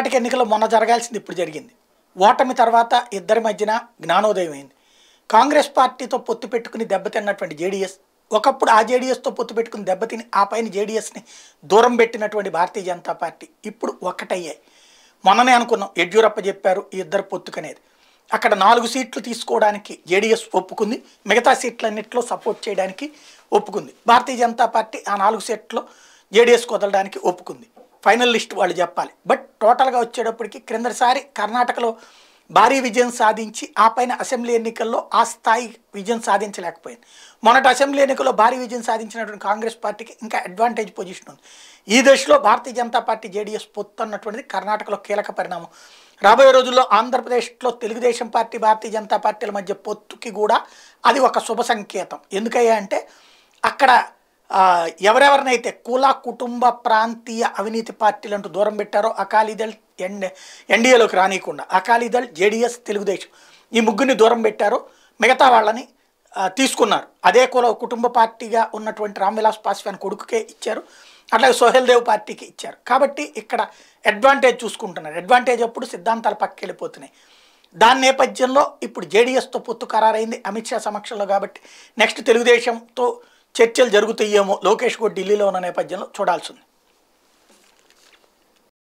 కర్ణాటక ఎన్నికలు మొన్న జరగాల్సింది ఇప్పుడు జరిగింది ఓటమి తర్వాత ఇద్దరి మధ్యన జ్ఞానోదయం అయింది కాంగ్రెస్ పార్టీతో పొత్తు పెట్టుకుని దెబ్బతిన్నటువంటి జేడీఎస్ ఒకప్పుడు ఆ జేడీఎస్తో పొత్తు పెట్టుకుని దెబ్బతిని ఆ పైన జేడీఎస్ని దూరం పెట్టినటువంటి భారతీయ జనతా పార్టీ ఇప్పుడు ఒక్కటయ్యాయి మొన్ననే అనుకున్నాం యడ్యూరప్ప చెప్పారు ఈ ఇద్దరు పొత్తుకనేది అక్కడ నాలుగు సీట్లు తీసుకోవడానికి జేడీఎస్ ఒప్పుకుంది మిగతా సీట్లన్నింటిలో సపోర్ట్ చేయడానికి ఒప్పుకుంది భారతీయ జనతా పార్టీ ఆ నాలుగు సీట్లో జేడీఎస్ కుదలడానికి ఒప్పుకుంది ఫైనల్ లిస్ట్ వాళ్ళు చెప్పాలి బట్ టోటల్గా వచ్చేటప్పటికి క్రిందసారి కర్ణాటకలో భారీ విజయం సాధించి ఆ పైన అసెంబ్లీ ఎన్నికల్లో ఆ స్థాయి విజయం సాధించలేకపోయింది మొన్నటి అసెంబ్లీ ఎన్నికల్లో భారీ విజయం సాధించినటువంటి కాంగ్రెస్ పార్టీకి ఇంకా అడ్వాంటేజ్ పొజిషన్ ఉంది ఈ దశలో భారతీయ జనతా పార్టీ జేడీఎస్ పొత్తు అన్నటువంటిది కర్ణాటకలో కీలక పరిణామం రాబోయే రోజుల్లో ఆంధ్రప్రదేశ్లో తెలుగుదేశం పార్టీ భారతీయ జనతా పార్టీల మధ్య పొత్తుకి కూడా అది ఒక శుభ సంకేతం ఎందుకయ్యా అంటే అక్కడ ఎవరెవరినైతే కుల కుటుంబ ప్రాంతీయ అవినీతి పార్టీలంటూ దూరం పెట్టారో అకాలీదళ్ ఎన్ ఎన్డీఏలోకి రానియకుండా అకాలీదళ్ జేడీఎస్ తెలుగుదేశం ఈ ముగ్గురిని దూరం పెట్టారు మిగతా వాళ్ళని తీసుకున్నారు అదే కుల కుటుంబ పార్టీగా ఉన్నటువంటి రామ్విలాస్ పాస్వాన్ కొడుకుకే ఇచ్చారు అట్లాగే సోహెల్ దేవ్ పార్టీకి ఇచ్చారు కాబట్టి ఇక్కడ అడ్వాంటేజ్ చూసుకుంటున్నారు అడ్వాంటేజ్ అప్పుడు సిద్ధాంతాలు పక్కకెళ్ళిపోతున్నాయి దాని నేపథ్యంలో ఇప్పుడు జేడీఎస్తో పొత్తు ఖరారైంది అమిత్ షా సమక్షంలో కాబట్టి నెక్స్ట్ తెలుగుదేశంతో చర్చలు జరుగుతాయేమో లోకేష్ కూడా ఢిల్లీలో ఉన్న నేపథ్యంలో చూడాల్సింది